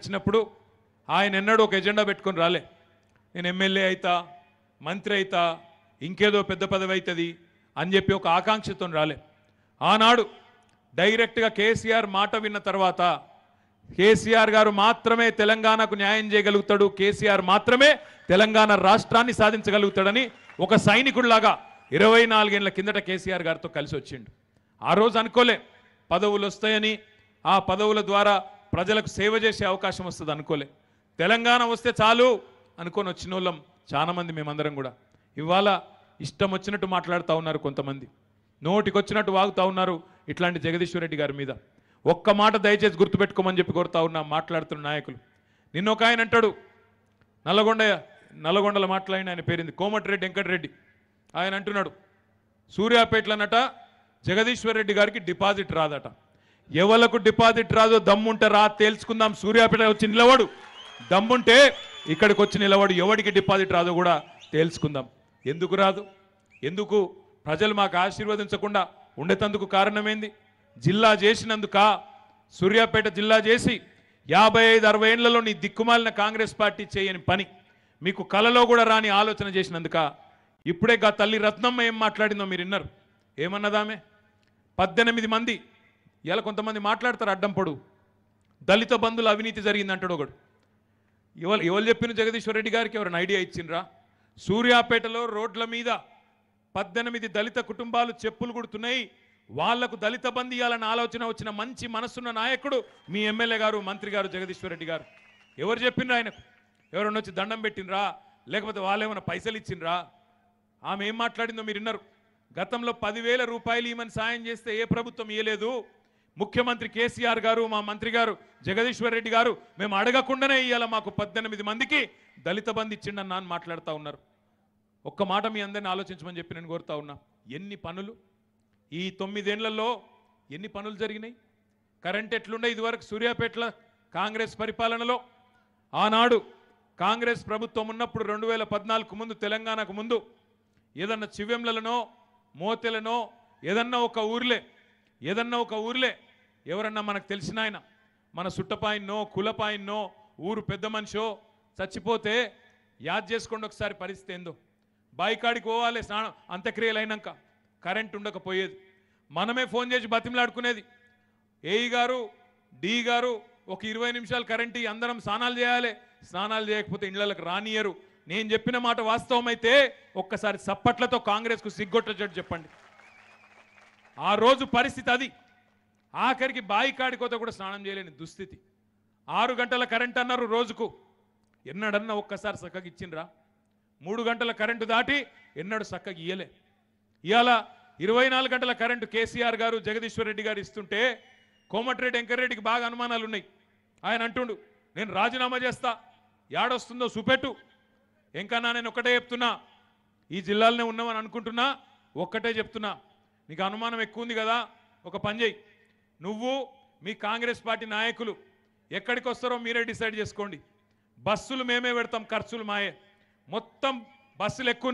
వచ్చినప్పుడు ఆయన ఎన్నడూ ఒక ఎజెండా పెట్టుకొని రాలే నేను ఎమ్మెల్యే అవుతా మంత్రి అవుతా ఇంకేదో పెద్ద పదవి అవుతుంది అని చెప్పి ఒక ఆకాంక్షతో రాలే ఆనాడు డైరెక్ట్గా కేసీఆర్ మాట విన్న తర్వాత కేసీఆర్ గారు మాత్రమే తెలంగాణకు న్యాయం చేయగలుగుతాడు కేసీఆర్ మాత్రమే తెలంగాణ రాష్ట్రాన్ని సాధించగలుగుతాడని ఒక సైనికుడిలాగా ఇరవై నాలుగేళ్ల కిందట కేసీఆర్ గారితో కలిసి వచ్చిండు ఆ రోజు అనుకోలే పదవులు వస్తాయని ఆ పదవుల ద్వారా ప్రజలకు సేవ చేసే అవకాశం వస్తుంది అనుకోలే తెలంగాణ వస్తే చాలు అనుకొని వచ్చిన వాళ్ళం చాలామంది మేమందరం కూడా ఇవాళ ఇష్టం వచ్చినట్టు మాట్లాడుతూ ఉన్నారు కొంతమంది నోటికొచ్చినట్టు వాగుతూ ఉన్నారు ఇట్లాంటి జగదీశ్వర్ రెడ్డి గారి మీద ఒక్క మాట దయచేసి గుర్తుపెట్టుకోమని చెప్పి కోరుతా ఉన్నా మాట్లాడుతున్న నాయకులు నిన్న ఒక ఆయన అంటాడు నల్లగొండ నల్లగొండలో మాట్లాడిన ఆయన పేరింది కోమటిరెడ్డి వెంకటరెడ్డి ఆయన అంటున్నాడు సూర్యాపేటలనట జగదీశ్వర్ రెడ్డి గారికి డిపాజిట్ రాదట ఎవలకు డిపాజిట్ రాదో దమ్ముంటే రా తేల్చుకుందాం సూర్యాపేట వచ్చి నిలవడు దమ్ముంటే ఇక్కడికి వచ్చి నిలవడు ఎవడికి డిపాజిట్ రాదో కూడా తేల్చుకుందాం ఎందుకు రాదు ఎందుకు ప్రజలు మాకు ఆశీర్వదించకుండా ఉండేటందుకు కారణమేంది జిల్లా చేసినందుక సూర్యాపేట జిల్లా చేసి యాభై ఐదు అరవై ఏళ్లలో నీ దిక్కుమాలిన కాంగ్రెస్ పార్టీ చేయని పని మీకు కలలో కూడా రాని ఆలోచన చేసినందుక ఇప్పుడే గా తల్లి రత్నమ్మ ఏం మాట్లాడిందో మీరు విన్నారు ఏమన్నదామే పద్దెనిమిది మంది ఇలా కొంతమంది మాట్లాడతారు అడ్డం పొడు దళిత బంధువుల అవినీతి జరిగింది అంటాడు ఒకడు ఎవరు ఎవరు చెప్పిన జగదీశ్వర్ రెడ్డి గారికి ఎవరైనా ఐడియా ఇచ్చిండ్రా సూర్యాపేటలో రోడ్ల మీద పద్దెనిమిది దళిత కుటుంబాలు చెప్పులు కుడుతున్నాయి వాళ్లకు దళిత ఇవ్వాలన్న ఆలోచన వచ్చిన మంచి మనసున్న నాయకుడు మీ ఎమ్మెల్యే గారు మంత్రి గారు జగదీశ్వర్ రెడ్డి గారు ఎవరు చెప్పిండ్రా ఆయనకు ఎవరన్నా వచ్చి దండం పెట్టినరా లేకపోతే వాళ్ళేమైనా పైసలు ఇచ్చిండ్రా ఆమె ఏం మాట్లాడిందో మీరు విన్నారు గతంలో పదివేల రూపాయలు ఈమెను సాయం చేస్తే ఏ ప్రభుత్వం ఇవ్వలేదు ముఖ్యమంత్రి కేసీఆర్ గారు మా మంత్రి గారు జగదీశ్వర్ రెడ్డి గారు మేము అడగకుండానే ఇవాళ మాకు పద్దెనిమిది మందికి దళిత బంధు ఇచ్చిండని నాన్న మాట్లాడుతూ ఉన్నారు ఒక్క మాట మీ అందరిని ఆలోచించమని చెప్పి నేను కోరుతా ఉన్నా ఎన్ని పనులు ఈ తొమ్మిదేళ్లలో ఎన్ని పనులు జరిగినాయి కరెంట్ ఎట్లుండే ఇదివరకు సూర్యాపేటల కాంగ్రెస్ పరిపాలనలో ఆనాడు కాంగ్రెస్ ప్రభుత్వం ఉన్నప్పుడు రెండు వేల పద్నాలుగు ముందు తెలంగాణకు ముందు ఏదన్నా చివెంలనో మోతెలనో ఏదన్నా ఒక ఊర్లే ఏదన్నా ఒక ఊర్లే ఎవరన్నా మనకు తెలిసిన ఆయన మన సుట్టపాయన్నో కులపాయన్నో ఊరు పెద్ద మనిషో చచ్చిపోతే యాద్ చేసుకోండి ఒకసారి పరిస్థితి ఏందో బాయికాడికి పోవాలి స్నానం అంత్యక్రియలు అయినాక కరెంట్ ఉండకపోయేది మనమే ఫోన్ చేసి బతిమలాడుకునేది ఏఈ గారు డి గారు ఒక ఇరవై నిమిషాలు కరెంటు అందరం స్నానాలు చేయాలి స్నానాలు చేయకపోతే ఇళ్లకు రానియరు నేను చెప్పిన మాట వాస్తవం అయితే ఒక్కసారి సప్పట్లతో కాంగ్రెస్కు సిగ్గొట్టేటట్టు చెప్పండి ఆ రోజు పరిస్థితి అది ఆఖరికి బాయి కాడికోతో కూడా స్నానం చేయలేని దుస్థితి ఆరు గంటల కరెంట్ అన్నారు రోజుకు ఎన్నడన్నా ఒక్కసారి చక్కగా ఇచ్చిండ్రా మూడు గంటల కరెంటు దాటి ఎన్నడు చక్కగా ఇయ్యలే ఇవాళ ఇరవై నాలుగు గంటల కరెంటు కేసీఆర్ గారు జగదీశ్వర్ రెడ్డి గారు ఇస్తుంటే కోమటిరెడ్డి వెంకరెడ్డికి బాగా అనుమానాలు ఉన్నాయి ఆయన అంటుండు నేను రాజీనామా చేస్తా యాడొస్తుందో సుపెట్టు ఎంకన్నా నేను ఒక్కటే చెప్తున్నా ఈ జిల్లాలోనే ఉన్నామని అనుకుంటున్నా ఒక్కటే చెప్తున్నా నీకు అనుమానం ఎక్కువ ఉంది కదా ఒక పని చేయి నువ్వు మీ కాంగ్రెస్ పార్టీ నాయకులు ఎక్కడికి వస్తారో మీరే డిసైడ్ చేసుకోండి బస్సులు మేమే పెడతాం ఖర్చులు మాయే మొత్తం బస్సులు ఎక్కువ